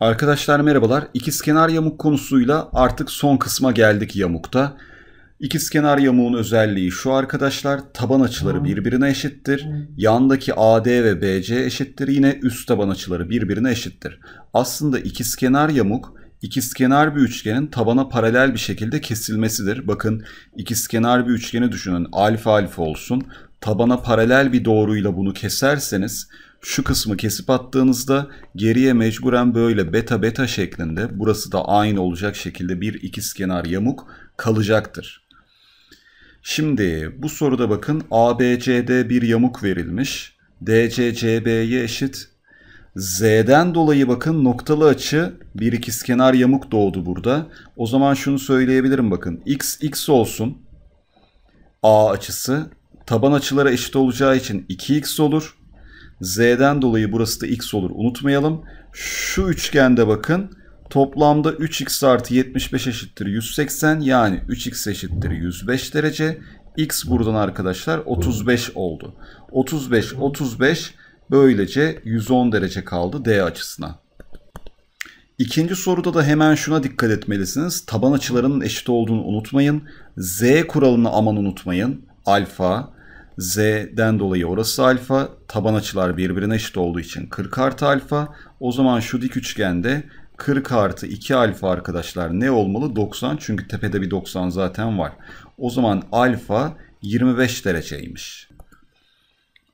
Arkadaşlar merhabalar. İkizkenar yamuk konusuyla artık son kısma geldik yamukta. İkizkenar yamuğun özelliği şu arkadaşlar. Taban açıları birbirine eşittir. Yandaki AD ve BC eşittir. Yine üst taban açıları birbirine eşittir. Aslında ikizkenar yamuk ikizkenar bir üçgenin tabana paralel bir şekilde kesilmesidir. Bakın ikizkenar bir üçgeni düşünün. Alfa alfa olsun. Tabana paralel bir doğruyla bunu keserseniz şu kısmı kesip attığınızda geriye mecburen böyle beta beta şeklinde burası da aynı olacak şekilde bir ikizkenar yamuk kalacaktır. Şimdi bu soruda bakın ABCD bir yamuk verilmiş. DCCB'ye eşit. Z'den dolayı bakın noktalı açı bir ikizkenar yamuk doğdu burada. O zaman şunu söyleyebilirim bakın. X X olsun. A açısı taban açılara eşit olacağı için 2x olur. Z'den dolayı burası da x olur unutmayalım. Şu üçgende bakın toplamda 3x artı 75 eşittir 180 yani 3x eşittir 105 derece. X buradan arkadaşlar 35 oldu. 35 35 böylece 110 derece kaldı D açısına. İkinci soruda da hemen şuna dikkat etmelisiniz. Taban açılarının eşit olduğunu unutmayın. Z kuralını aman unutmayın. Alfa, Z'den dolayı orası alfa. Taban açılar birbirine eşit olduğu için 40 artı alfa. O zaman şu dik üçgende 40 artı 2 alfa arkadaşlar ne olmalı? 90 çünkü tepede bir 90 zaten var. O zaman alfa 25 dereceymiş.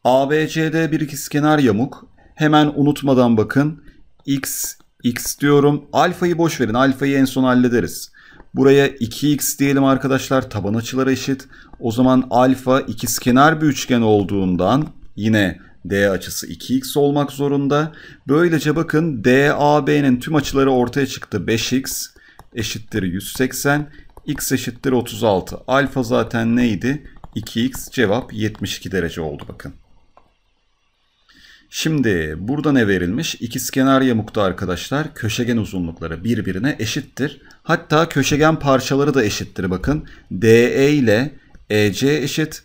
ABCD bir ikizkenar yamuk. Hemen unutmadan bakın. X, X diyorum. Alfayı boş verin. Alfayı en son hallederiz. Buraya 2x diyelim arkadaşlar taban açıları eşit. O zaman alfa ikizkenar bir üçgen olduğundan yine D açısı 2x olmak zorunda. Böylece bakın DAB'nin tüm açıları ortaya çıktı. 5x eşittir 180, x eşittir 36. Alfa zaten neydi? 2x cevap 72 derece oldu bakın. Şimdi burada ne verilmiş? İkizkenar yamukta arkadaşlar köşegen uzunlukları birbirine eşittir. Hatta köşegen parçaları da eşittir bakın. DE ile EC eşit.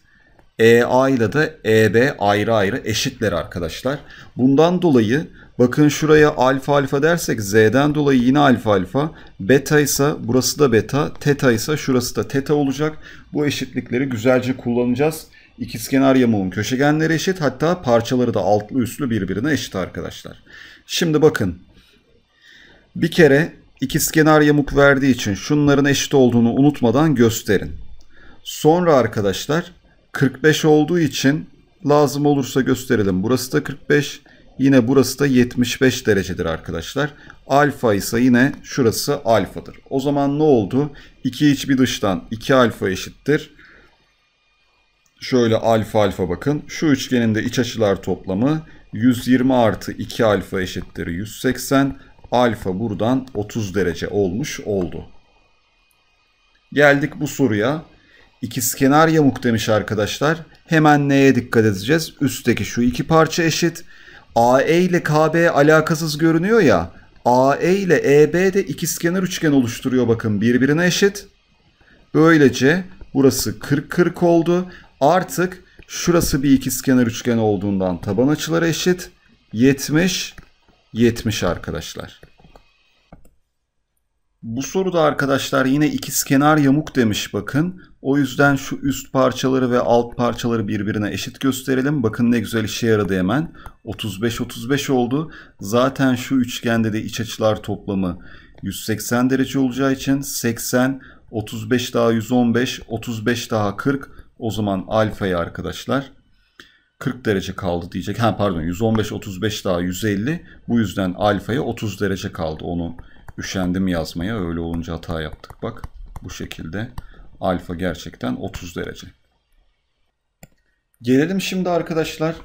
EA ile de EB ayrı ayrı eşitler arkadaşlar. Bundan dolayı bakın şuraya alfa alfa dersek Z'den dolayı yine alfa alfa. Beta ise burası da beta. Teta ise şurası da teta olacak. Bu eşitlikleri güzelce kullanacağız. İkizkenar yamuğun köşegenleri eşit. Hatta parçaları da altlı üstlü birbirine eşit arkadaşlar. Şimdi bakın. Bir kere ikizkenar yamuk verdiği için şunların eşit olduğunu unutmadan gösterin. Sonra arkadaşlar 45 olduğu için lazım olursa gösterelim. Burası da 45. Yine burası da 75 derecedir arkadaşlar. Alfa ise yine şurası alfadır. O zaman ne oldu? 2 iç bir dıştan 2 alfa eşittir şöyle alfa alfa bakın. Şu üçgenin de iç açılar toplamı 120 artı 2 alfa eşittir 180. Alfa buradan 30 derece olmuş oldu. Geldik bu soruya. İkizkenar yamuk demiş arkadaşlar. Hemen neye dikkat edeceğiz? Üstteki şu iki parça eşit. AE ile KB alakasız görünüyor ya. AE ile EB de ikizkenar üçgen oluşturuyor bakın birbirine eşit. Böylece burası 40-40 oldu. Artık şurası bir ikizkenar üçgen olduğundan taban açıları eşit. 70 70 arkadaşlar. Bu soruda arkadaşlar yine ikizkenar yamuk demiş bakın. O yüzden şu üst parçaları ve alt parçaları birbirine eşit gösterelim. Bakın ne güzel işe yaradı hemen. 35-35 oldu. Zaten şu üçgende de iç açılar toplamı 180 derece olacağı için 80, 35 daha 115, 35 daha 40, o zaman alfayı arkadaşlar 40 derece kaldı diyecek. Ha pardon 115 35 daha 150. Bu yüzden alfa'yı 30 derece kaldı. Onu üşendim yazmaya. Öyle olunca hata yaptık. Bak bu şekilde alfa gerçekten 30 derece. Gelelim şimdi arkadaşlar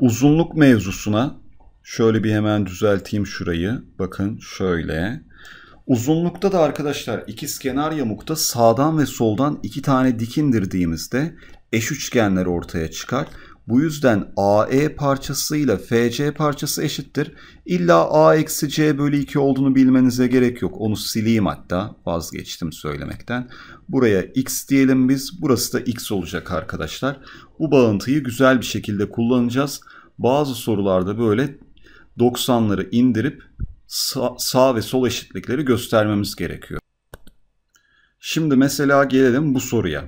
uzunluk mevzusuna. Şöyle bir hemen düzelteyim şurayı. Bakın şöyle. Uzunlukta da arkadaşlar ikizkenar yamukta sağdan ve soldan iki tane dikindirdiğimizde eş üçgenler ortaya çıkar. Bu yüzden AE parçasıyla FC parçası eşittir. İlla A eksi C bölü 2 olduğunu bilmenize gerek yok. Onu sileyim hatta vazgeçtim söylemekten. Buraya X diyelim biz. Burası da X olacak arkadaşlar. Bu bağıntıyı güzel bir şekilde kullanacağız. Bazı sorularda böyle 90'ları indirip sağ, sağ ve sol eşitlikleri göstermemiz gerekiyor. Şimdi mesela gelelim bu soruya.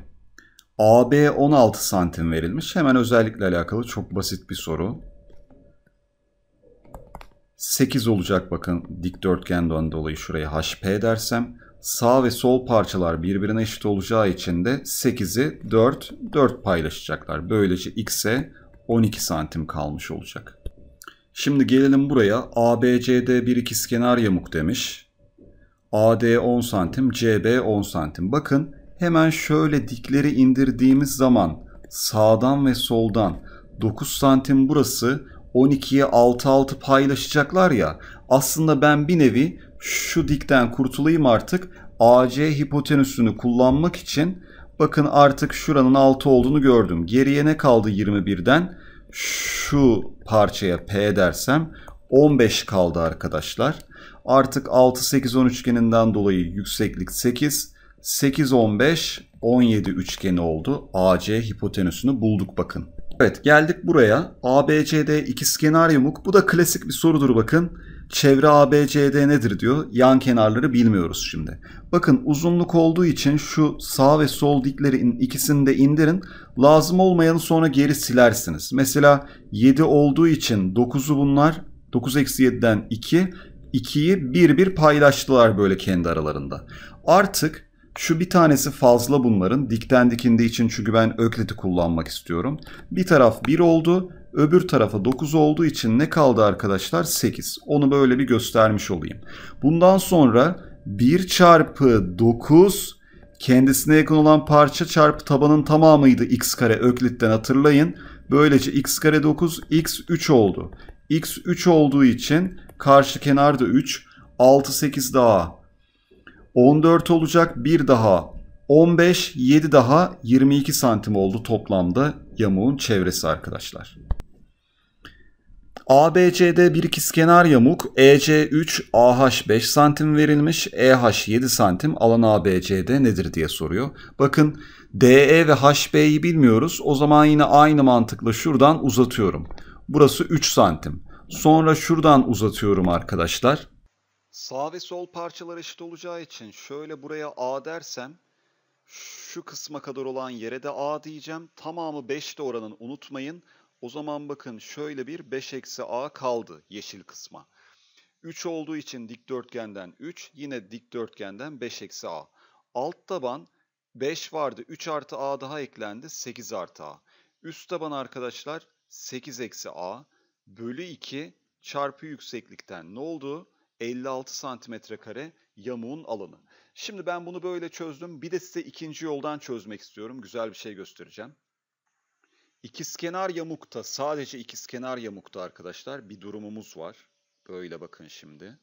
AB 16 santim verilmiş. Hemen özellikle alakalı çok basit bir soru. 8 olacak bakın dikdörtgen dolayı şuraya HP dersem. Sağ ve sol parçalar birbirine eşit olacağı için de 8'i 4, 4 paylaşacaklar. Böylece X'e 12 santim kalmış olacak. Şimdi gelelim buraya. ABCD 1-2 kenar yamuk demiş. AD 10 santim, CB 10 santim. Bakın hemen şöyle dikleri indirdiğimiz zaman sağdan ve soldan 9 santim burası 12'ye 6 6 paylaşacaklar ya. Aslında ben bir nevi şu dikten kurtulayım artık. AC hipotenüsünü kullanmak için bakın artık şuranın 6 olduğunu gördüm. Geriye ne kaldı 21'den? şu parçaya P dersem 15 kaldı arkadaşlar. Artık 6 8 10 üçgeninden dolayı yükseklik 8. 8 15 17 üçgeni oldu. AC hipotenüsünü bulduk bakın. Evet geldik buraya. ABCD ikizkenar yamuk. Bu da klasik bir sorudur bakın çevre ABCD nedir diyor. Yan kenarları bilmiyoruz şimdi. Bakın uzunluk olduğu için şu sağ ve sol diklerin ikisini de indirin. Lazım olmayanı sonra geri silersiniz. Mesela 7 olduğu için 9'u bunlar 9 eksi 7'den 2. 2'yi bir bir paylaştılar böyle kendi aralarında. Artık şu bir tanesi fazla bunların dikten dikinde için çünkü ben ökleti kullanmak istiyorum. Bir taraf 1 oldu öbür tarafa 9 olduğu için ne kaldı arkadaşlar? 8. Onu böyle bir göstermiş olayım. Bundan sonra 1 çarpı 9 kendisine yakın olan parça çarpı tabanın tamamıydı x kare öklitten hatırlayın. Böylece x kare 9 x 3 oldu. x 3 olduğu için karşı kenar da 3 6 8 daha 14 olacak 1 daha 15 7 daha 22 santim oldu toplamda yamuğun çevresi arkadaşlar. ABC'de bir ikizkenar yamuk EC3 AH 5 santim verilmiş, EH 7 santim alan ABC'de nedir diye soruyor. Bakın DE ve HB'yi bilmiyoruz. O zaman yine aynı mantıkla şuradan uzatıyorum. Burası 3 santim. Sonra şuradan uzatıyorum arkadaşlar. Sağ ve sol parçalar eşit olacağı için şöyle buraya A dersem şu kısma kadar olan yere de A diyeceğim. Tamamı 5'te oranın unutmayın. O zaman bakın şöyle bir 5 eksi a kaldı yeşil kısma. 3 olduğu için dikdörtgenden 3 yine dikdörtgenden 5 eksi a. Alt taban 5 vardı 3 artı a daha eklendi 8 artı a. Üst taban arkadaşlar 8 eksi a bölü 2 çarpı yükseklikten ne oldu? 56 santimetre kare yamuğun alanı. Şimdi ben bunu böyle çözdüm. Bir de size ikinci yoldan çözmek istiyorum. Güzel bir şey göstereceğim. İkizkenar yamukta sadece ikizkenar yamukta arkadaşlar bir durumumuz var. Böyle bakın şimdi.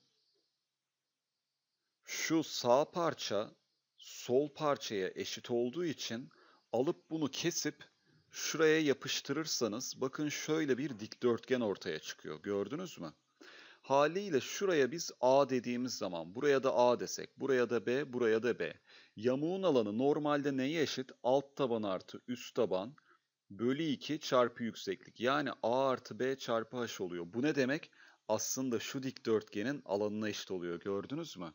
Şu sağ parça sol parçaya eşit olduğu için alıp bunu kesip şuraya yapıştırırsanız bakın şöyle bir dikdörtgen ortaya çıkıyor. Gördünüz mü? Haliyle şuraya biz A dediğimiz zaman buraya da A desek, buraya da B, buraya da B. Yamuğun alanı normalde neye eşit? Alt taban artı üst taban bölü 2 çarpı yükseklik. Yani a artı b çarpı h oluyor. Bu ne demek? Aslında şu dikdörtgenin alanına eşit oluyor. Gördünüz mü?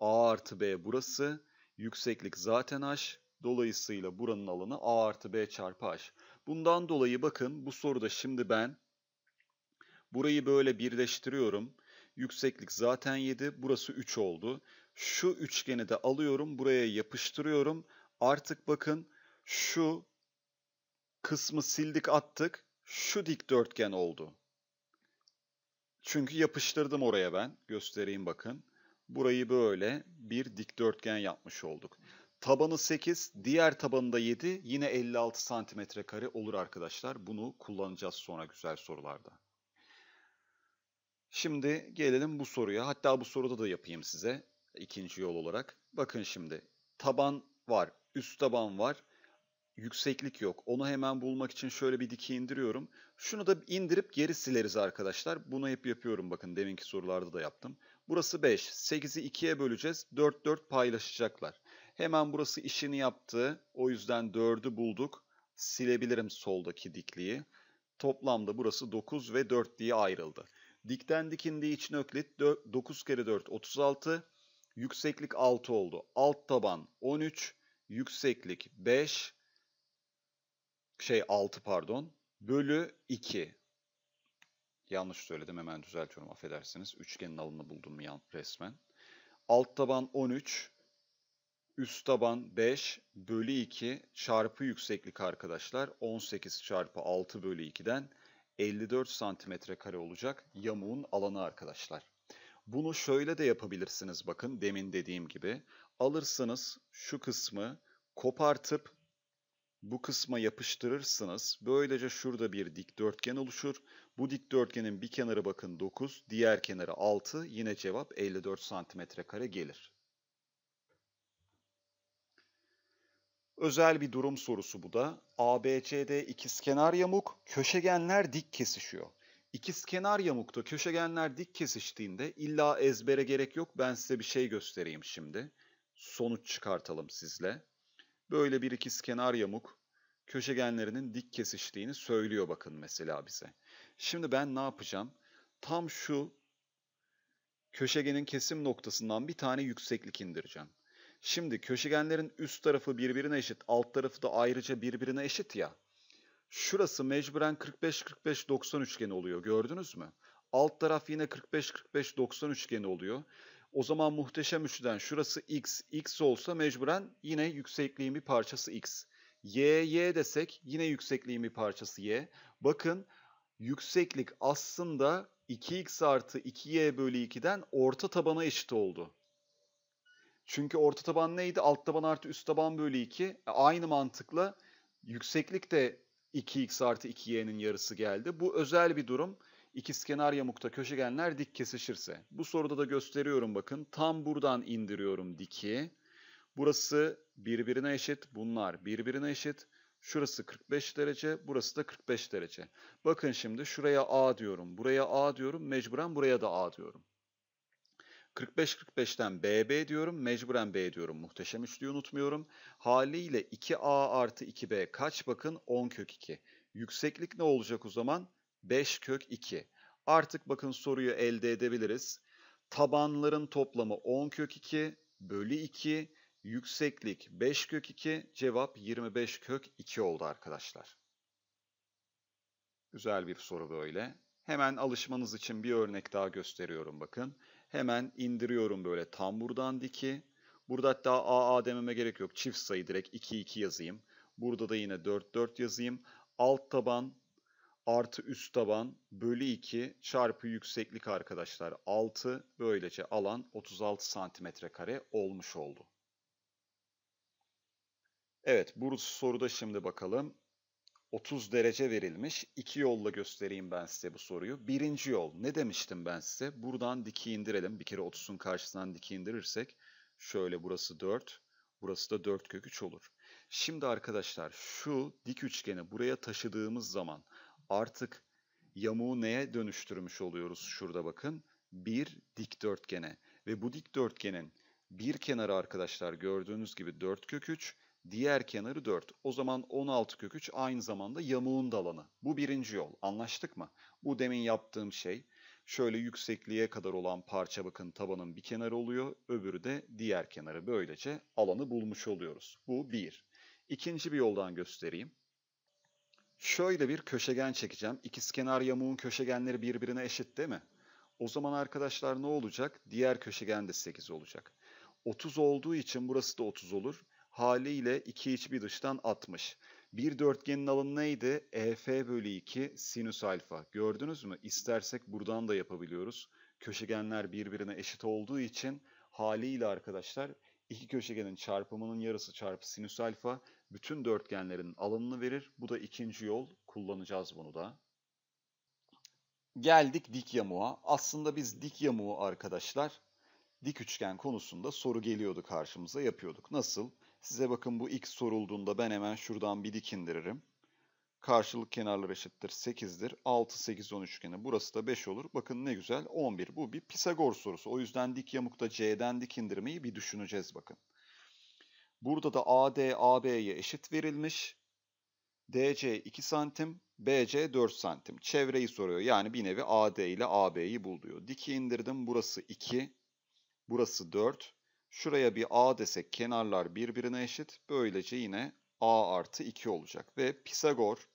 a artı b burası. Yükseklik zaten h. Dolayısıyla buranın alanı a artı b çarpı h. Bundan dolayı bakın bu soruda şimdi ben burayı böyle birleştiriyorum. Yükseklik zaten 7. Burası 3 oldu. Şu üçgeni de alıyorum. Buraya yapıştırıyorum. Artık bakın şu kısmı sildik attık. Şu dikdörtgen oldu. Çünkü yapıştırdım oraya ben. Göstereyim bakın. Burayı böyle bir dikdörtgen yapmış olduk. Tabanı 8, diğer tabanı da 7. Yine 56 santimetre kare olur arkadaşlar. Bunu kullanacağız sonra güzel sorularda. Şimdi gelelim bu soruya. Hatta bu soruda da yapayım size ikinci yol olarak. Bakın şimdi taban var, üst taban var yükseklik yok. Onu hemen bulmak için şöyle bir diki indiriyorum. Şunu da indirip geri sileriz arkadaşlar. Bunu hep yapıyorum bakın deminki sorularda da yaptım. Burası 5. 8'i 2'ye böleceğiz. 4 4 paylaşacaklar. Hemen burası işini yaptı. O yüzden 4'ü bulduk. Silebilirim soldaki dikliği. Toplamda burası 9 ve 4 diye ayrıldı. Dikten dikindiği için öklit 9 kere 4 36. Yükseklik 6 oldu. Alt taban 13. Yükseklik 5 şey 6 pardon bölü 2. Yanlış söyledim hemen düzeltiyorum affedersiniz. Üçgenin alanını buldum yan resmen. Alt taban 13, üst taban 5 bölü 2 çarpı yükseklik arkadaşlar. 18 çarpı 6 bölü 2'den 54 santimetre kare olacak yamuğun alanı arkadaşlar. Bunu şöyle de yapabilirsiniz bakın demin dediğim gibi. Alırsınız şu kısmı kopartıp bu kısma yapıştırırsınız. Böylece şurada bir dikdörtgen oluşur. Bu dikdörtgenin bir kenarı bakın 9, diğer kenarı 6. Yine cevap 54 santimetre kare gelir. Özel bir durum sorusu bu da. ABC'de ikizkenar yamuk, köşegenler dik kesişiyor. İkizkenar yamukta köşegenler dik kesiştiğinde illa ezbere gerek yok. Ben size bir şey göstereyim şimdi. Sonuç çıkartalım sizle. Böyle bir ikizkenar yamuk köşegenlerinin dik kesiştiğini söylüyor bakın mesela bize. Şimdi ben ne yapacağım? Tam şu köşegenin kesim noktasından bir tane yükseklik indireceğim. Şimdi köşegenlerin üst tarafı birbirine eşit, alt tarafı da ayrıca birbirine eşit ya. Şurası mecburen 45-45-90 üçgeni oluyor gördünüz mü? Alt taraf yine 45-45-90 üçgeni oluyor. O zaman muhteşem üçlüden şurası x, x olsa mecburen yine yüksekliğin bir parçası x. y, y desek yine yüksekliğin bir parçası y. Bakın yükseklik aslında 2x artı 2y bölü 2'den orta tabana eşit oldu. Çünkü orta taban neydi? Alt taban artı üst taban bölü 2. E, aynı mantıkla yükseklik de 2x artı 2y'nin yarısı geldi. Bu özel bir durum. İkizkenar yamukta köşegenler dik kesişirse. Bu soruda da gösteriyorum bakın. Tam buradan indiriyorum diki. Burası birbirine eşit. Bunlar birbirine eşit. Şurası 45 derece, burası da 45 derece. Bakın şimdi şuraya A diyorum, buraya A diyorum, mecburen buraya da A diyorum. 45-45'ten BB diyorum. Mecburen B diyorum. Muhteşem üçlüyü unutmuyorum. Haliyle 2A artı 2B kaç? Bakın 10 kök 2. Yükseklik ne olacak o zaman? 5 kök 2. Artık bakın soruyu elde edebiliriz. Tabanların toplamı 10 kök 2 bölü 2 yükseklik 5 kök 2 cevap 25 kök 2 oldu arkadaşlar. Güzel bir soru böyle. Hemen alışmanız için bir örnek daha gösteriyorum bakın. Hemen indiriyorum böyle tam buradan diki. Burada hatta AA dememe gerek yok. Çift sayı direkt 2 2 yazayım. Burada da yine 4 4 yazayım. Alt taban artı üst taban bölü 2 çarpı yükseklik arkadaşlar 6 böylece alan 36 santimetre kare olmuş oldu. Evet bu soruda şimdi bakalım 30 derece verilmiş. İki yolla göstereyim ben size bu soruyu. Birinci yol ne demiştim ben size? Buradan diki indirelim. Bir kere 30'un karşısından diki indirirsek şöyle burası 4, burası da 4 kök 3 olur. Şimdi arkadaşlar şu dik üçgeni buraya taşıdığımız zaman artık yamuğu neye dönüştürmüş oluyoruz şurada bakın. Bir dikdörtgene ve bu dikdörtgenin bir kenarı arkadaşlar gördüğünüz gibi 4 kök 3, diğer kenarı 4. O zaman 16 kök 3 aynı zamanda yamuğun alanı. Bu birinci yol. Anlaştık mı? Bu demin yaptığım şey. Şöyle yüksekliğe kadar olan parça bakın tabanın bir kenarı oluyor. Öbürü de diğer kenarı. Böylece alanı bulmuş oluyoruz. Bu bir. İkinci bir yoldan göstereyim. Şöyle bir köşegen çekeceğim. İkizkenar yamuğun köşegenleri birbirine eşit değil mi? O zaman arkadaşlar ne olacak? Diğer köşegen de 8 olacak. 30 olduğu için burası da 30 olur. Haliyle 2 iç bir dıştan 60. Bir dörtgenin alanı neydi? EF bölü 2 sinüs alfa. Gördünüz mü? İstersek buradan da yapabiliyoruz. Köşegenler birbirine eşit olduğu için haliyle arkadaşlar İki köşegenin çarpımının yarısı çarpı sinüs alfa bütün dörtgenlerin alanını verir. Bu da ikinci yol. Kullanacağız bunu da. Geldik dik yamuğa. Aslında biz dik yamuğu arkadaşlar dik üçgen konusunda soru geliyordu karşımıza yapıyorduk. Nasıl? Size bakın bu ilk sorulduğunda ben hemen şuradan bir dik indiririm. Karşılık kenarları eşittir 8'dir. 6, 8, 10 üçgeni. Burası da 5 olur. Bakın ne güzel 11. Bu bir Pisagor sorusu. O yüzden dik yamukta C'den dik indirmeyi bir düşüneceğiz bakın. Burada da AD, AB'ye eşit verilmiş. DC 2 santim, BC 4 santim. Çevreyi soruyor. Yani bir nevi AD ile AB'yi bul diyor. Diki indirdim. Burası 2, burası 4. Şuraya bir A desek kenarlar birbirine eşit. Böylece yine A artı 2 olacak. Ve Pisagor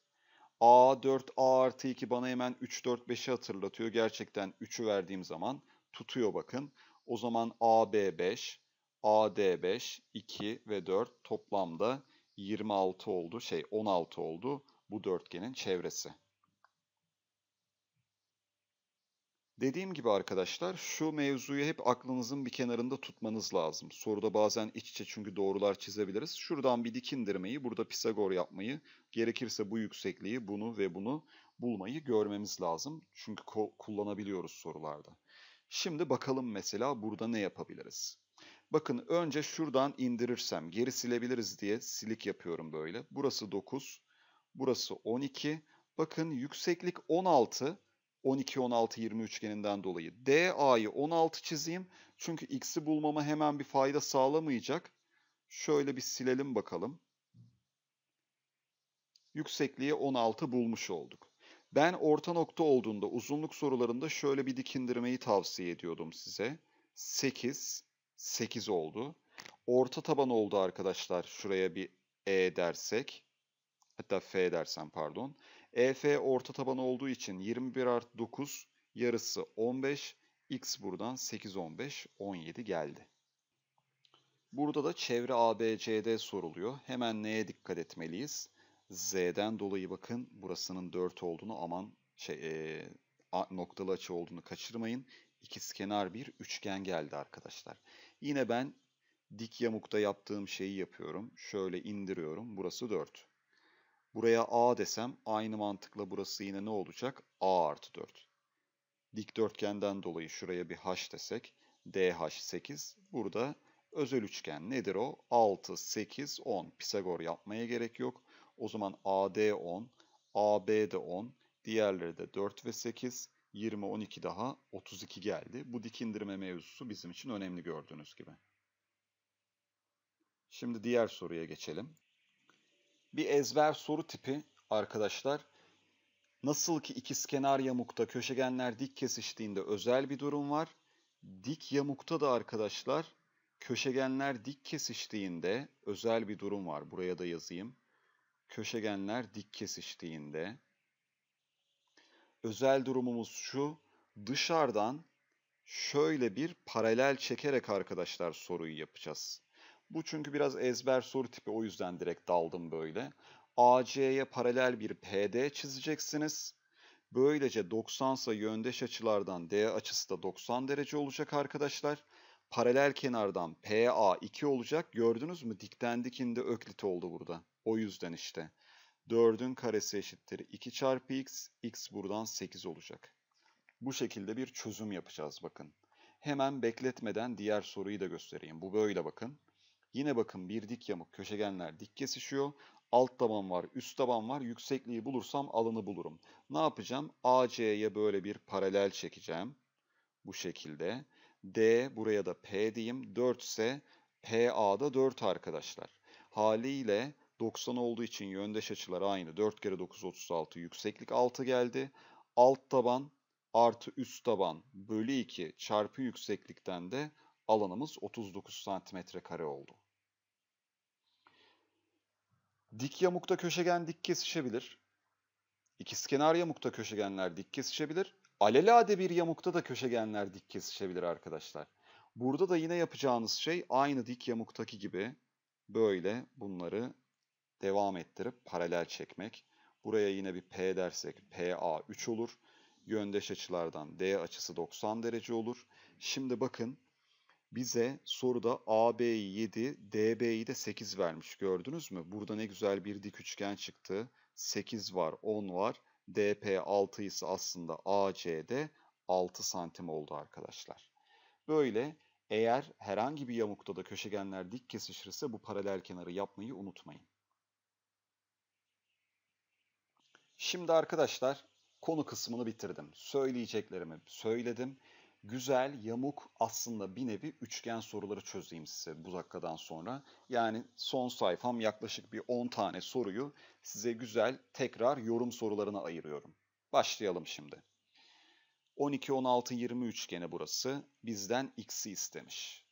A4, A artı 2 bana hemen 3, 4, 5'i hatırlatıyor. Gerçekten 3'ü verdiğim zaman tutuyor bakın. O zaman AB 5, AD 5, 2 ve 4 toplamda 26 oldu. Şey 16 oldu bu dörtgenin çevresi. Dediğim gibi arkadaşlar şu mevzuyu hep aklınızın bir kenarında tutmanız lazım. Soruda bazen iç içe çünkü doğrular çizebiliriz. Şuradan bir dik indirmeyi, burada Pisagor yapmayı, gerekirse bu yüksekliği, bunu ve bunu bulmayı görmemiz lazım. Çünkü kullanabiliyoruz sorularda. Şimdi bakalım mesela burada ne yapabiliriz? Bakın önce şuradan indirirsem geri silebiliriz diye silik yapıyorum böyle. Burası 9, burası 12. Bakın yükseklik 16. 12, 16, 20 üçgeninden dolayı. DA'yı 16 çizeyim. Çünkü x'i bulmama hemen bir fayda sağlamayacak. Şöyle bir silelim bakalım. Yüksekliği 16 bulmuş olduk. Ben orta nokta olduğunda uzunluk sorularında şöyle bir dikindirmeyi tavsiye ediyordum size. 8, 8 oldu. Orta taban oldu arkadaşlar. Şuraya bir E dersek. Hatta F dersen pardon. Pardon. EF orta taban olduğu için 21 artı 9 yarısı 15. X buradan 8, 15, 17 geldi. Burada da çevre ABCD soruluyor. Hemen neye dikkat etmeliyiz? Z'den dolayı bakın burasının 4 olduğunu aman şey, e, noktalı açı olduğunu kaçırmayın. İkizkenar bir üçgen geldi arkadaşlar. Yine ben dik yamukta yaptığım şeyi yapıyorum. Şöyle indiriyorum. Burası 4. Buraya A desem aynı mantıkla burası yine ne olacak? A artı 4. Dikdörtgenden dolayı şuraya bir H desek DH 8. Burada özel üçgen nedir o? 6, 8, 10. Pisagor yapmaya gerek yok. O zaman AD 10, AB de 10, diğerleri de 4 ve 8, 20, 12 daha 32 geldi. Bu dik indirme mevzusu bizim için önemli gördüğünüz gibi. Şimdi diğer soruya geçelim bir ezber soru tipi arkadaşlar. Nasıl ki ikizkenar yamukta köşegenler dik kesiştiğinde özel bir durum var. Dik yamukta da arkadaşlar köşegenler dik kesiştiğinde özel bir durum var. Buraya da yazayım. Köşegenler dik kesiştiğinde özel durumumuz şu. Dışarıdan şöyle bir paralel çekerek arkadaşlar soruyu yapacağız. Bu çünkü biraz ezber soru tipi o yüzden direkt daldım böyle. AC'ye paralel bir PD çizeceksiniz. Böylece 90 ise yöndeş açılardan D açısı da 90 derece olacak arkadaşlar. Paralel kenardan PA 2 olacak. Gördünüz mü? Dikten dikinde öklit oldu burada. O yüzden işte. 4'ün karesi eşittir 2 çarpı x. x buradan 8 olacak. Bu şekilde bir çözüm yapacağız bakın. Hemen bekletmeden diğer soruyu da göstereyim. Bu böyle bakın. Yine bakın bir dik yamuk köşegenler dik kesişiyor. Alt taban var, üst taban var. Yüksekliği bulursam alanı bulurum. Ne yapacağım? AC'ye böyle bir paralel çekeceğim. Bu şekilde. D buraya da P diyeyim. 4 ise PA'da 4 arkadaşlar. Haliyle 90 olduğu için yöndeş açılar aynı. 4 kere 9 36 yükseklik 6 geldi. Alt taban artı üst taban bölü 2 çarpı yükseklikten de alanımız 39 santimetre kare oldu. Dik yamukta köşegen dik kesişebilir. İkizkenar yamukta köşegenler dik kesişebilir. Alelade bir yamukta da köşegenler dik kesişebilir arkadaşlar. Burada da yine yapacağınız şey aynı dik yamuktaki gibi böyle bunları devam ettirip paralel çekmek. Buraya yine bir P dersek PA 3 olur. Yöndeş açılardan D açısı 90 derece olur. Şimdi bakın bize soruda AB 7, DB'yi de 8 vermiş. Gördünüz mü? Burada ne güzel bir dik üçgen çıktı. 8 var, 10 var. DP 6 ise aslında AC'de 6 santim oldu arkadaşlar. Böyle eğer herhangi bir yamukta da köşegenler dik kesişirse bu paralel kenarı yapmayı unutmayın. Şimdi arkadaşlar konu kısmını bitirdim. Söyleyeceklerimi söyledim güzel, yamuk aslında bir nevi üçgen soruları çözeyim size bu dakikadan sonra. Yani son sayfam yaklaşık bir 10 tane soruyu size güzel tekrar yorum sorularına ayırıyorum. Başlayalım şimdi. 12, 16, 20 üçgeni burası. Bizden x'i istemiş.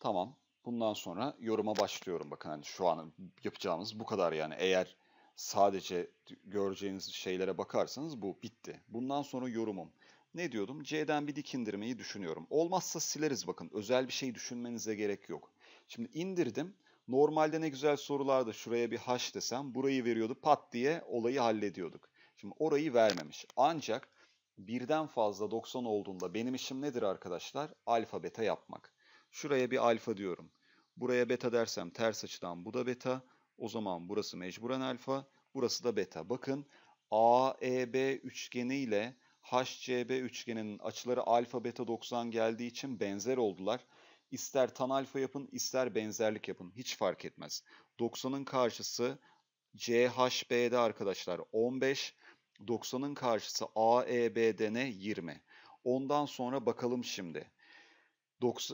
Tamam. Bundan sonra yoruma başlıyorum. Bakın hani şu an yapacağımız bu kadar yani. Eğer sadece göreceğiniz şeylere bakarsanız bu bitti. Bundan sonra yorumum ne diyordum? C'den bir dik indirmeyi düşünüyorum. Olmazsa sileriz bakın. Özel bir şey düşünmenize gerek yok. Şimdi indirdim. Normalde ne güzel sorularda şuraya bir h desem burayı veriyordu pat diye olayı hallediyorduk. Şimdi orayı vermemiş. Ancak birden fazla 90 olduğunda benim işim nedir arkadaşlar? Alfa beta yapmak. Şuraya bir alfa diyorum. Buraya beta dersem ters açıdan bu da beta. O zaman burası mecburen alfa, burası da beta. Bakın AEB üçgeni ile HCB üçgeninin açıları alfa beta 90 geldiği için benzer oldular. İster tan alfa yapın ister benzerlik yapın hiç fark etmez. 90'ın karşısı CHB'de arkadaşlar 15, 90'ın karşısı AEB'de ne 20. Ondan sonra bakalım şimdi.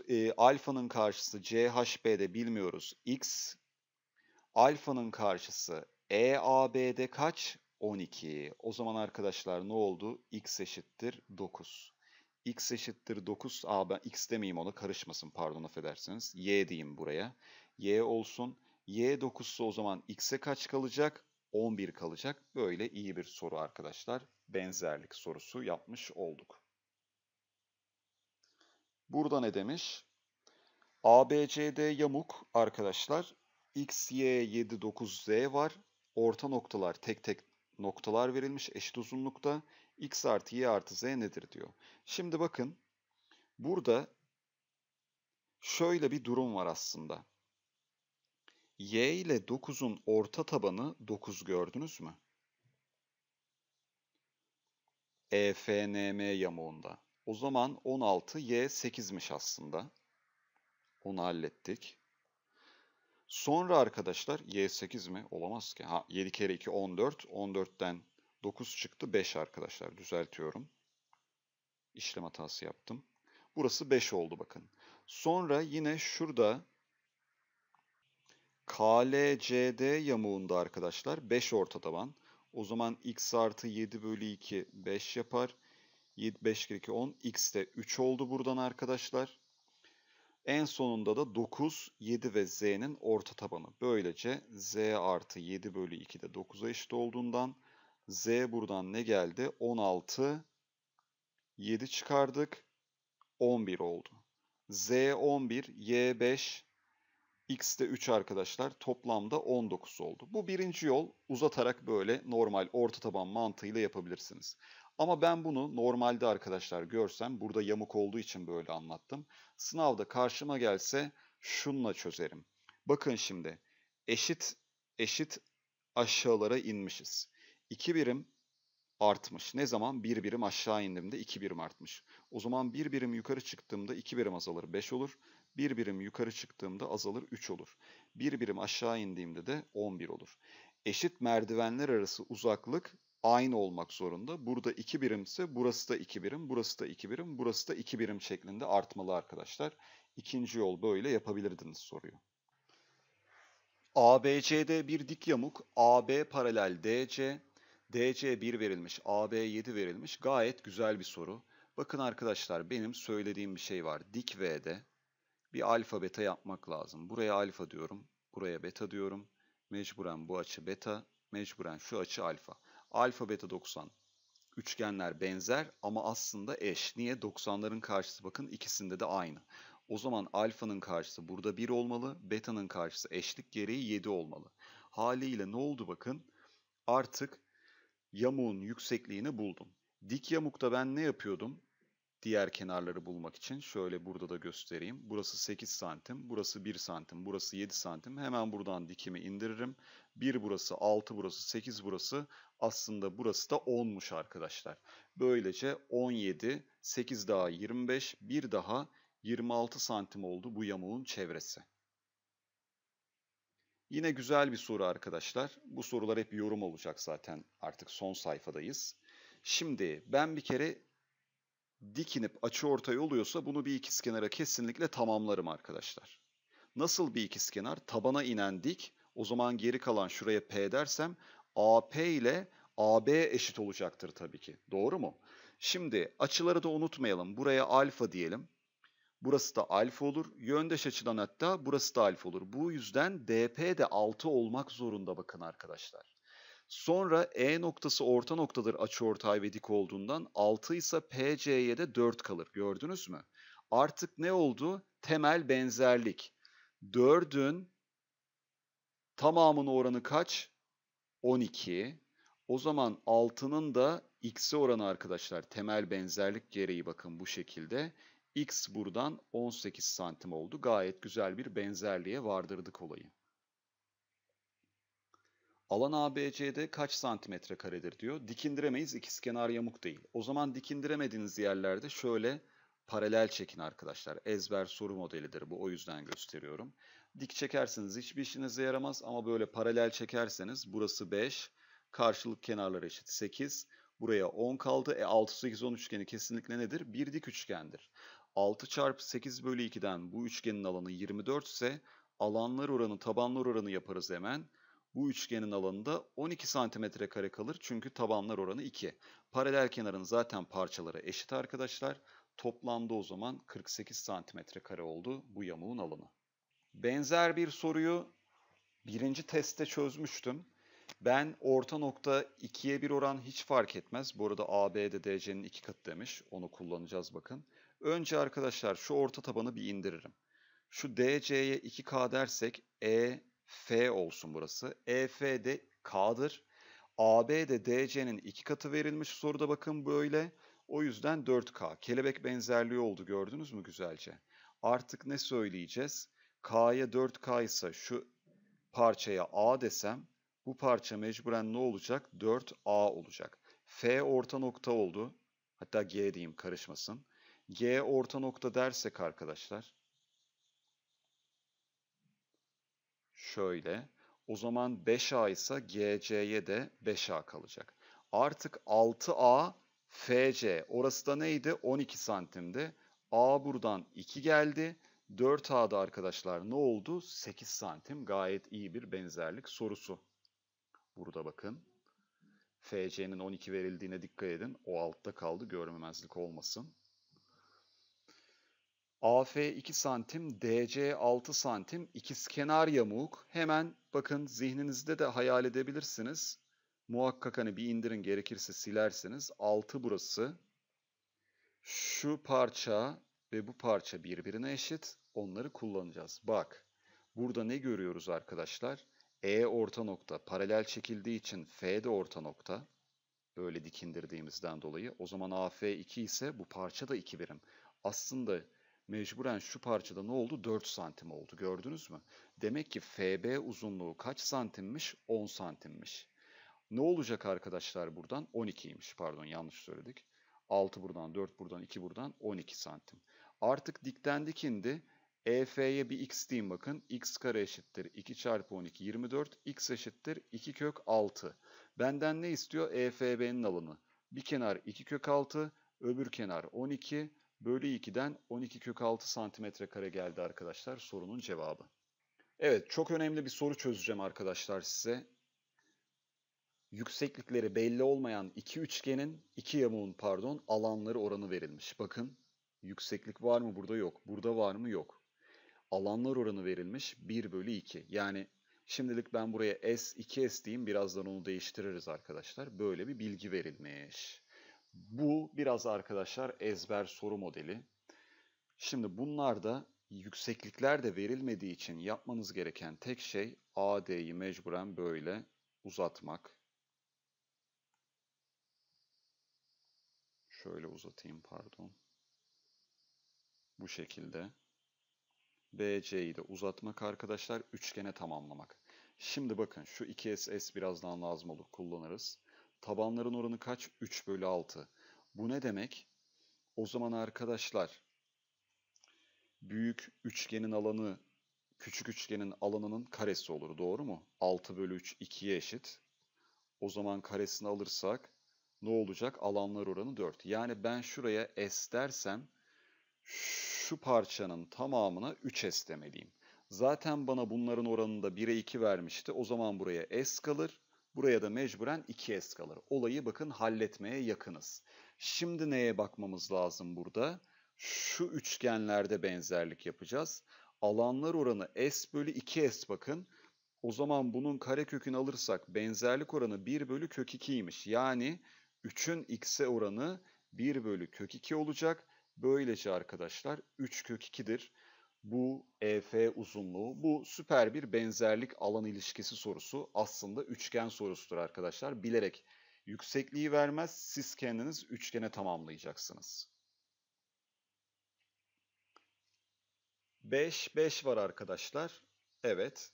e, alfanın karşısı CHB'de bilmiyoruz x. Alfanın karşısı EAB'de kaç? 12. O zaman arkadaşlar ne oldu? X eşittir 9. X eşittir 9. Aa ben X demeyeyim ona karışmasın pardon affedersiniz. Y diyeyim buraya. Y olsun. Y 9'sa o zaman X'e kaç kalacak? 11 kalacak. Böyle iyi bir soru arkadaşlar. Benzerlik sorusu yapmış olduk. Burada ne demiş? ABCD yamuk arkadaşlar. X, Y, 7, 9, Z var. Orta noktalar tek tek noktalar verilmiş eşit uzunlukta. X artı Y artı Z nedir diyor. Şimdi bakın burada şöyle bir durum var aslında. Y ile 9'un orta tabanı 9 gördünüz mü? EFNM yamuğunda. O zaman 16 Y 8'miş aslında. Onu hallettik. Sonra arkadaşlar Y8 mi? Olamaz ki. Ha 7 kere 2 14. 14'ten 9 çıktı 5 arkadaşlar. Düzeltiyorum. İşlem hatası yaptım. Burası 5 oldu bakın. Sonra yine şurada KLCD yamuğunda arkadaşlar 5 orta taban. O zaman x artı 7 bölü 2 5 yapar. 7, 5 kere 2 10. x de 3 oldu buradan arkadaşlar. En sonunda da 9, 7 ve z'nin orta tabanı. Böylece z artı 7 bölü 2 de 9'a eşit olduğundan z buradan ne geldi? 16, 7 çıkardık, 11 oldu. z 11, y 5, x de 3 arkadaşlar toplamda 19 oldu. Bu birinci yol uzatarak böyle normal orta taban mantığıyla yapabilirsiniz. Ama ben bunu normalde arkadaşlar görsem, burada yamuk olduğu için böyle anlattım. Sınavda karşıma gelse şunla çözerim. Bakın şimdi eşit eşit aşağılara inmişiz. 2 birim artmış. Ne zaman? 1 bir birim aşağı indiğimde 2 birim artmış. O zaman 1 bir birim yukarı çıktığımda 2 birim azalır 5 olur. 1 bir birim yukarı çıktığımda azalır 3 olur. 1 birim aşağı indiğimde de 11 olur. Eşit merdivenler arası uzaklık aynı olmak zorunda. Burada 2 birimse burası da 2 birim, burası da 2 birim, burası da 2 birim şeklinde artmalı arkadaşlar. İkinci yol böyle yapabilirdiniz soruyor. ABCD bir dik yamuk, AB paralel DC, DC 1 verilmiş, AB 7 verilmiş. Gayet güzel bir soru. Bakın arkadaşlar benim söylediğim bir şey var. Dik V'de bir alfa beta yapmak lazım. Buraya alfa diyorum, buraya beta diyorum. Mecburen bu açı beta, mecburen şu açı alfa. Alfa beta 90. Üçgenler benzer ama aslında eş. Niye? 90'ların karşısı bakın ikisinde de aynı. O zaman alfanın karşısı burada 1 olmalı. Beta'nın karşısı eşlik gereği 7 olmalı. Haliyle ne oldu bakın? Artık yamuğun yüksekliğini buldum. Dik yamukta ben ne yapıyordum? diğer kenarları bulmak için şöyle burada da göstereyim. Burası 8 santim, burası 1 santim, burası 7 santim. Hemen buradan dikimi indiririm. 1 burası, 6 burası, 8 burası. Aslında burası da 10'muş arkadaşlar. Böylece 17, 8 daha 25, 1 daha 26 santim oldu bu yamuğun çevresi. Yine güzel bir soru arkadaşlar. Bu sorular hep yorum olacak zaten. Artık son sayfadayız. Şimdi ben bir kere dikinip açı ortay oluyorsa bunu bir ikizkenara kesinlikle tamamlarım arkadaşlar. Nasıl bir ikizkenar? Tabana inen dik. O zaman geri kalan şuraya P dersem AP ile AB eşit olacaktır tabii ki. Doğru mu? Şimdi açıları da unutmayalım. Buraya alfa diyelim. Burası da alfa olur. Yöndeş açıdan hatta burası da alfa olur. Bu yüzden DP de 6 olmak zorunda bakın arkadaşlar. Sonra E noktası orta noktadır açıortay ve dik olduğundan 6 ise PC'ye de 4 kalır. Gördünüz mü? Artık ne oldu? Temel benzerlik. 4'ün tamamının oranı kaç? 12. O zaman 6'nın da x'e oranı arkadaşlar temel benzerlik gereği bakın bu şekilde. X buradan 18 santim oldu. Gayet güzel bir benzerliğe vardırdık olayı. Alan ABC'de kaç santimetre karedir diyor. Dikindiremeyiz ikizkenar yamuk değil. O zaman dikindiremediğiniz yerlerde şöyle paralel çekin arkadaşlar. Ezber soru modelidir bu o yüzden gösteriyorum. Dik çekerseniz hiçbir işinize yaramaz ama böyle paralel çekerseniz burası 5, karşılık kenarları eşit 8, buraya 10 kaldı. E 6, 8, 10 üçgeni kesinlikle nedir? Bir dik üçgendir. 6 çarpı 8 bölü 2'den bu üçgenin alanı 24 ise alanlar oranı tabanlar oranı yaparız hemen. Bu üçgenin alanında 12 santimetre kare kalır çünkü tabanlar oranı 2. Paralel kenarın zaten parçaları eşit arkadaşlar. Toplamda o zaman 48 santimetre kare oldu bu yamuğun alanı. Benzer bir soruyu birinci testte çözmüştüm. Ben orta nokta 2'ye 1 oran hiç fark etmez. Bu arada AB'de DC'nin iki katı demiş. Onu kullanacağız bakın. Önce arkadaşlar şu orta tabanı bir indiririm. Şu DC'ye 2K dersek E F olsun burası. EF de K'dır. AB de DC'nin iki katı verilmiş soruda bakın böyle. O yüzden 4K. Kelebek benzerliği oldu gördünüz mü güzelce? Artık ne söyleyeceğiz? K'ya 4K ise şu parçaya A desem bu parça mecburen ne olacak? 4A olacak. F orta nokta oldu. Hatta G diyeyim karışmasın. G orta nokta dersek arkadaşlar şöyle. O zaman 5A ise GC'ye de 5A kalacak. Artık 6A FC orası da neydi? 12 santimdi. A buradan 2 geldi. 4A'da arkadaşlar ne oldu? 8 santim gayet iyi bir benzerlik sorusu. Burada bakın. FC'nin 12 verildiğine dikkat edin. O altta kaldı görmemezlik olmasın. AF 2 santim, DC 6 santim ikizkenar yamuk. Hemen bakın zihninizde de hayal edebilirsiniz. Muhakkak hani bir indirin gerekirse silersiniz. 6 burası. Şu parça ve bu parça birbirine eşit. Onları kullanacağız. Bak burada ne görüyoruz arkadaşlar? E orta nokta paralel çekildiği için F de orta nokta. Böyle dikindirdiğimizden dolayı. O zaman AF 2 ise bu parça da 2 birim. Aslında mecburen şu parçada ne oldu? 4 santim oldu gördünüz mü? Demek ki FB uzunluğu kaç santimmiş? 10 santimmiş. Ne olacak arkadaşlar buradan? 12'ymiş pardon yanlış söyledik. 6 buradan, 4 buradan, 2 buradan 12 santim. Artık dikten dikindi. EF'ye bir x diyeyim bakın. x kare eşittir 2 çarpı 12 24. x eşittir 2 kök 6. Benden ne istiyor? EFB'nin alanı. Bir kenar 2 kök 6, öbür kenar 12, Bölü 2'den 12 kök 6 santimetre kare geldi arkadaşlar sorunun cevabı. Evet çok önemli bir soru çözeceğim arkadaşlar size. Yükseklikleri belli olmayan iki üçgenin, iki yamuğun pardon alanları oranı verilmiş. Bakın yükseklik var mı burada yok. Burada var mı yok. Alanlar oranı verilmiş 1 bölü 2. Yani şimdilik ben buraya S 2S diyeyim birazdan onu değiştiririz arkadaşlar. Böyle bir bilgi verilmiş. Bu biraz arkadaşlar ezber soru modeli. Şimdi bunlarda yükseklikler de verilmediği için yapmanız gereken tek şey AD'yi mecburen böyle uzatmak. Şöyle uzatayım pardon. Bu şekilde. BC'yi de uzatmak arkadaşlar. Üçgene tamamlamak. Şimdi bakın şu 2SS birazdan lazım olur kullanırız. Tabanların oranı kaç? 3 bölü 6. Bu ne demek? O zaman arkadaşlar büyük üçgenin alanı küçük üçgenin alanının karesi olur. Doğru mu? 6 bölü 3 2'ye eşit. O zaman karesini alırsak ne olacak? Alanlar oranı 4. Yani ben şuraya S dersem şu parçanın tamamına 3S demeliyim. Zaten bana bunların oranında 1'e 2 vermişti. O zaman buraya S kalır. Buraya da mecburen 2S kalır. Olayı bakın halletmeye yakınız. Şimdi neye bakmamız lazım burada? Şu üçgenlerde benzerlik yapacağız. Alanlar oranı S bölü 2S bakın. O zaman bunun karekökünü alırsak benzerlik oranı 1 bölü kök 2'ymiş. Yani 3'ün x'e oranı 1 bölü kök 2 olacak. Böylece arkadaşlar 3 kök 2'dir bu EF uzunluğu, bu süper bir benzerlik alan ilişkisi sorusu aslında üçgen sorusudur arkadaşlar. Bilerek yüksekliği vermez, siz kendiniz üçgene tamamlayacaksınız. 5, 5 var arkadaşlar. Evet,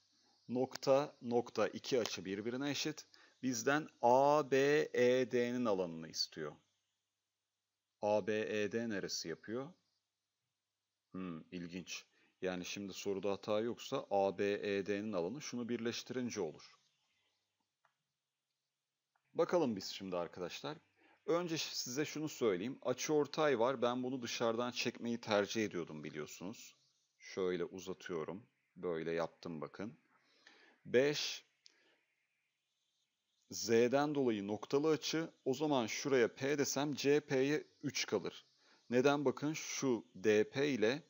nokta, nokta iki açı birbirine eşit. Bizden e, D'nin alanını istiyor. E, D neresi yapıyor? Hmm, ilginç. Yani şimdi soruda hata yoksa ABED'nin alanı şunu birleştirince olur. Bakalım biz şimdi arkadaşlar. Önce size şunu söyleyeyim. Açı ortay var. Ben bunu dışarıdan çekmeyi tercih ediyordum biliyorsunuz. Şöyle uzatıyorum. Böyle yaptım bakın. 5 Z'den dolayı noktalı açı. O zaman şuraya P desem CP'ye 3 kalır. Neden bakın şu DP ile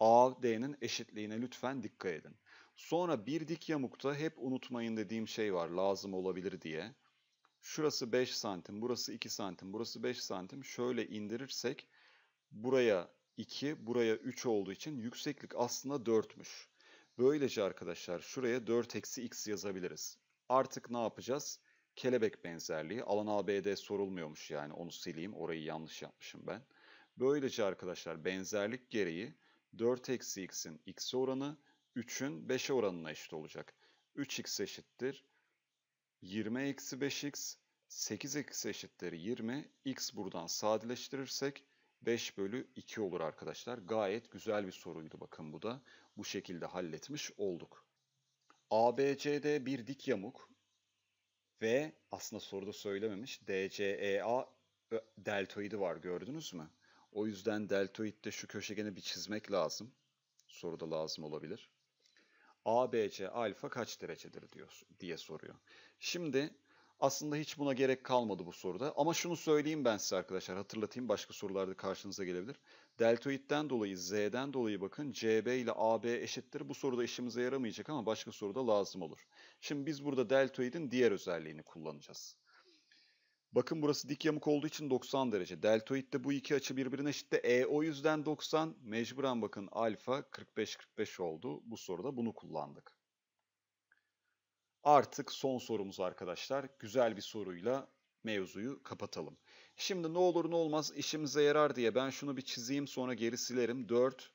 AD'nin eşitliğine lütfen dikkat edin. Sonra bir dik yamukta hep unutmayın dediğim şey var lazım olabilir diye. Şurası 5 santim, burası 2 santim, burası 5 santim. Şöyle indirirsek buraya 2, buraya 3 olduğu için yükseklik aslında 4'müş. Böylece arkadaşlar şuraya 4 eksi x yazabiliriz. Artık ne yapacağız? Kelebek benzerliği. Alan ABD sorulmuyormuş yani onu sileyim. Orayı yanlış yapmışım ben. Böylece arkadaşlar benzerlik gereği 4 eksi x'in x'e oranı 3'ün 5'e oranına eşit olacak. 3x eşittir 20 eksi 5x 8 eksi eşittir 20 x buradan sadeleştirirsek 5 bölü 2 olur arkadaşlar. Gayet güzel bir soruydu bakın bu da. Bu şekilde halletmiş olduk. ABCD bir dik yamuk ve aslında soruda söylememiş DCEA deltoidi var gördünüz mü? O yüzden deltoidde şu köşegeni bir çizmek lazım. Soruda lazım olabilir. ABC alfa kaç derecedir diyor, diye soruyor. Şimdi aslında hiç buna gerek kalmadı bu soruda. Ama şunu söyleyeyim ben size arkadaşlar hatırlatayım başka sorularda karşınıza gelebilir. Deltoidden dolayı Z'den dolayı bakın CB ile AB eşittir. Bu soruda işimize yaramayacak ama başka soruda lazım olur. Şimdi biz burada deltoidin diğer özelliğini kullanacağız. Bakın burası dik yamuk olduğu için 90 derece. Deltoid'de bu iki açı birbirine eşitte. E o yüzden 90. Mecburen bakın alfa 45-45 oldu. Bu soruda bunu kullandık. Artık son sorumuz arkadaşlar. Güzel bir soruyla mevzuyu kapatalım. Şimdi ne olur ne olmaz işimize yarar diye ben şunu bir çizeyim sonra geri silerim. 4,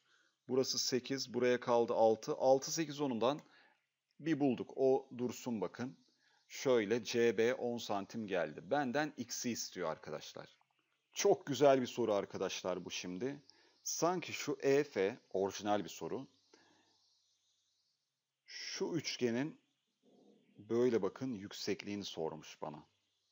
burası 8, buraya kaldı 6. 6, 8, 10'undan bir bulduk. O dursun bakın. Şöyle CB 10 santim geldi. Benden X'i istiyor arkadaşlar. Çok güzel bir soru arkadaşlar bu şimdi. Sanki şu EF orijinal bir soru. Şu üçgenin böyle bakın yüksekliğini sormuş bana.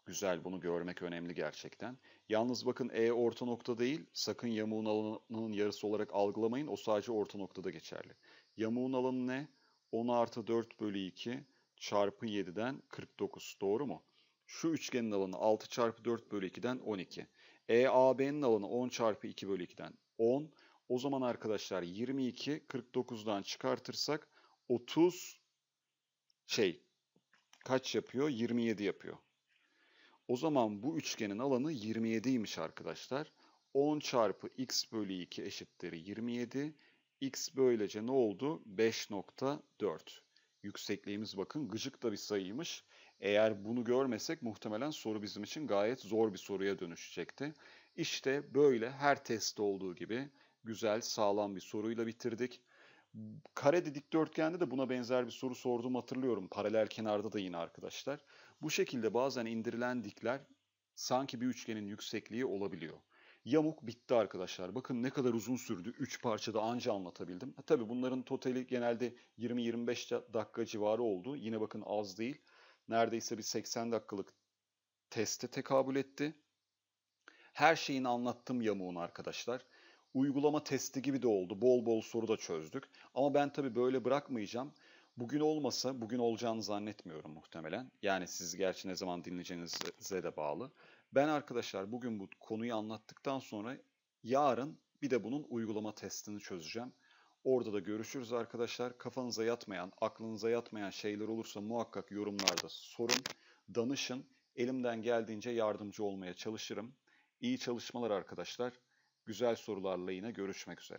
Güzel bunu görmek önemli gerçekten. Yalnız bakın E orta nokta değil. Sakın yamuğun alanının yarısı olarak algılamayın. O sadece orta noktada geçerli. Yamuğun alanı ne? 10 artı 4 bölü 2 çarpı 7'den 49 doğru mu? Şu üçgenin alanı 6 çarpı 4 bölü 2'den 12. EAB'nin alanı 10 çarpı 2 bölü 2'den 10. O zaman arkadaşlar 22 49'dan çıkartırsak 30 şey kaç yapıyor? 27 yapıyor. O zaman bu üçgenin alanı 27'ymiş arkadaşlar. 10 çarpı x bölü 2 eşittir 27. x böylece ne oldu? 5.4 yüksekliğimiz bakın gıcık da bir sayıymış. Eğer bunu görmesek muhtemelen soru bizim için gayet zor bir soruya dönüşecekti. İşte böyle her testte olduğu gibi güzel sağlam bir soruyla bitirdik. Karede dikdörtgende de buna benzer bir soru sordum hatırlıyorum. Paralel kenarda da yine arkadaşlar. Bu şekilde bazen indirilen dikler sanki bir üçgenin yüksekliği olabiliyor. Yamuk bitti arkadaşlar. Bakın ne kadar uzun sürdü. 3 parçada anca anlatabildim. Ha, tabii bunların totali genelde 20-25 dakika civarı oldu. Yine bakın az değil. Neredeyse bir 80 dakikalık teste tekabül etti. Her şeyini anlattım yamuğun arkadaşlar. Uygulama testi gibi de oldu. Bol bol soru da çözdük. Ama ben tabii böyle bırakmayacağım. Bugün olmasa bugün olacağını zannetmiyorum muhtemelen. Yani siz gerçi ne zaman dinleyeceğinize de bağlı. Ben arkadaşlar bugün bu konuyu anlattıktan sonra yarın bir de bunun uygulama testini çözeceğim. Orada da görüşürüz arkadaşlar. Kafanıza yatmayan, aklınıza yatmayan şeyler olursa muhakkak yorumlarda sorun, danışın. Elimden geldiğince yardımcı olmaya çalışırım. İyi çalışmalar arkadaşlar. Güzel sorularla yine görüşmek üzere.